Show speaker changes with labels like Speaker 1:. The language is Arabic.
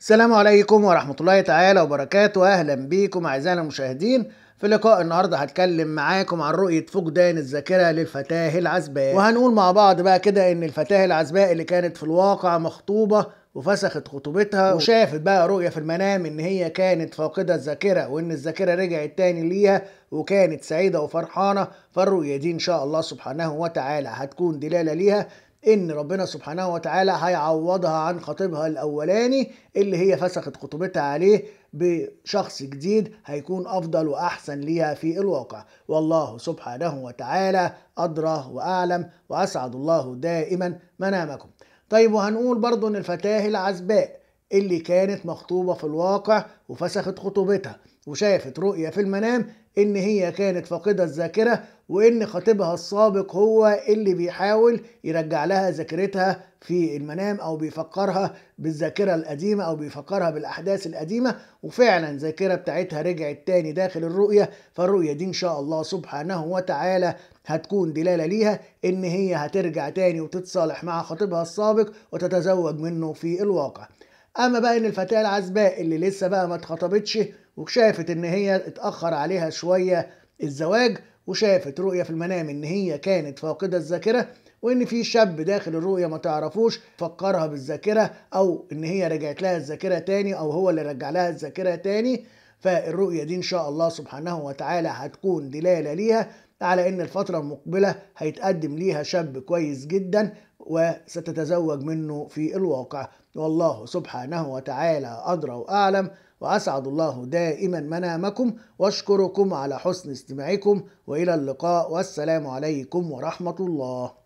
Speaker 1: السلام عليكم ورحمة الله تعالى وبركاته أهلا بيكم أعزائنا المشاهدين في لقاء النهاردة هتكلم معاكم عن رؤية فقدان الذاكرة للفتاة العزباء وهنقول مع بعض بقى كده إن الفتاة العزباء اللي كانت في الواقع مخطوبة وفسخت خطوبتها وشافت بقى رؤية في المنام ان هي كانت فاقدة الذاكرة وان الذاكرة رجعت تاني ليها وكانت سعيدة وفرحانة فالرؤية دي ان شاء الله سبحانه وتعالى هتكون دلالة ليها ان ربنا سبحانه وتعالى هيعوضها عن خطيبها الاولاني اللي هي فسخت خطوبتها عليه بشخص جديد هيكون افضل واحسن ليها في الواقع والله سبحانه وتعالى ادرى واعلم واسعد الله دائما منامكم طيب وهنقول برضو ان الفتاه العزباء اللي كانت مخطوبه في الواقع وفسخت خطوبتها وشافت رؤية في المنام ان هي كانت فاقده الذاكره وان خطيبها السابق هو اللي بيحاول يرجع لها ذاكرتها في المنام او بيفكرها بالذاكره القديمه او بيفكرها بالاحداث القديمه وفعلا الذاكره بتاعتها رجعت تاني داخل الرؤيه فالرؤيه دي ان شاء الله سبحانه وتعالى هتكون دلاله ليها ان هي هترجع تاني وتتصالح مع خطيبها السابق وتتزوج منه في الواقع اما بقى ان الفتاه العزباء اللي لسه بقى ما اتخطبتش وشافت ان هي اتاخر عليها شويه الزواج وشافت رؤيه في المنام ان هي كانت فاقده الذاكره وان في شاب داخل الرؤيه ما تعرفوش فكرها بالذاكره او ان هي رجعت لها الذاكره تاني او هو اللي رجع لها الذاكره تاني فالرؤيه دي ان شاء الله سبحانه وتعالى هتكون دلاله ليها على ان الفتره المقبله هيتقدم ليها شاب كويس جدا وستتزوج منه في الواقع والله سبحانه وتعالى أدرى وأعلم وأسعد الله دائما منامكم وأشكركم على حسن استماعكم وإلى اللقاء والسلام عليكم ورحمة الله